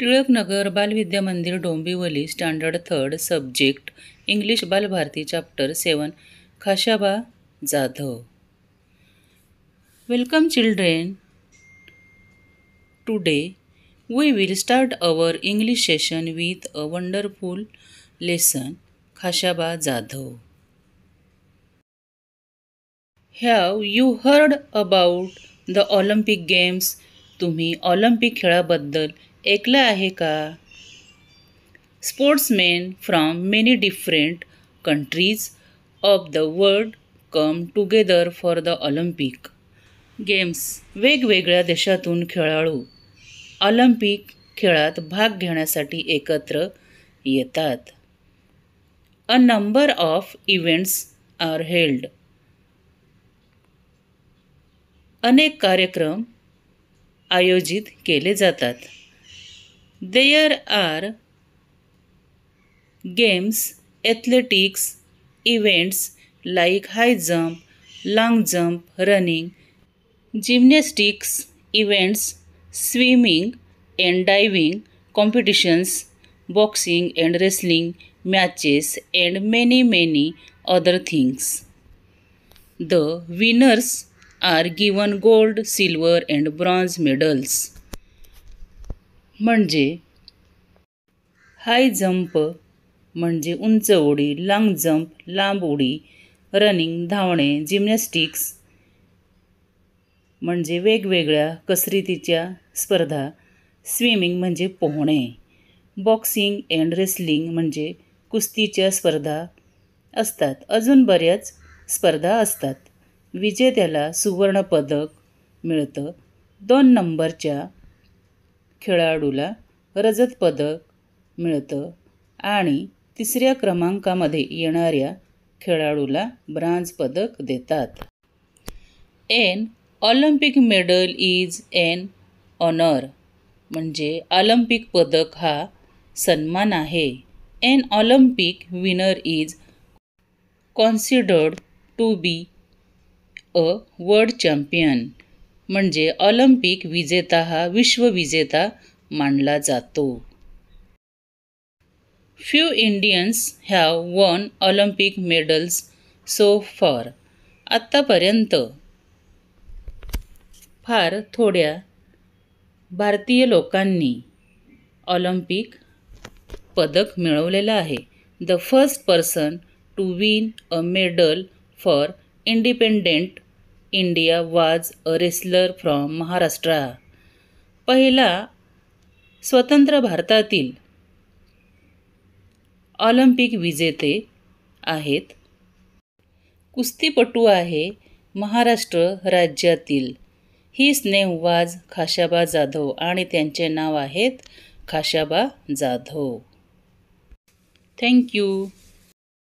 Tilaknagar Balvidya Mandir Dombivli standard third subject English Balbharati chapter seven Khashaba Jadhav welcome children today we will start our English session with a wonderful lesson Khashaba Jadhav have you heard about the Olympic games तुम्ही Olympic खेळाबद्दल ऐकलं आहे का sportsmen from many different countries of the world come together for the Olympic games वेगवेगळ्या देशातून खेळाडू Olympic खेळात भाग घेण्यासाठी एकत्र येतात a number of events are held अनेक कार्यक्रम आयोजित केले जातात There are games, athletics, events like high jump, long jump, running, gymnastics, events, swimming and diving, competitions, boxing and wrestling, matches and many many other things. The winners are given gold, silver and bronze medals. म्हणजे हाय jump म्हणजे उंच उडी लांग jump लांब उडी running धावणे gymnastics म्हणजे वेगवेगळ्या कसरतीच्या स्पर्धा स्विमिंग म्हणजे पोहणे बॉक्सिंग अँड रेसलिंग म्हणजे कुस्तीच्या स्पर्धा असतात अजून बऱ्याच स्पर्धा असतात विजेत्याला सुवर्णपदक मिळतं दोन नंबरच्या खेळाडूला रजत पदक मिळतं आणि तिसऱ्या क्रमांकामध्ये येणाऱ्या खेळाडूला ब्रांज पदक देतात an Olympic medal is an honour म्हणजे ऑलिम्पिक पदक हा सन्मान आहे an Olympic winner is considered to be a world champion म्हणजे ऑलिम्पिक विजेता हा विश्वविजेता मानला जातो few Indians have won Olympic medals so far आत्तापर्यंत फार थोड्या भारतीय लोकांनी ऑलिम्पिक पदक मिळवलेलं आहे the first person to win a medal for independent India was a wrestler from Maharashtra पहिला स्वतंत्र भारतातील ऑलिम्पिक विजेते आहेत कुस्तीपटू आहे महाराष्ट्र राज्यातील ही स्नेहवाज खाशाबा जाधव आणि त्यांचे नाव आहेत खाशाबा जाधव थँक्यू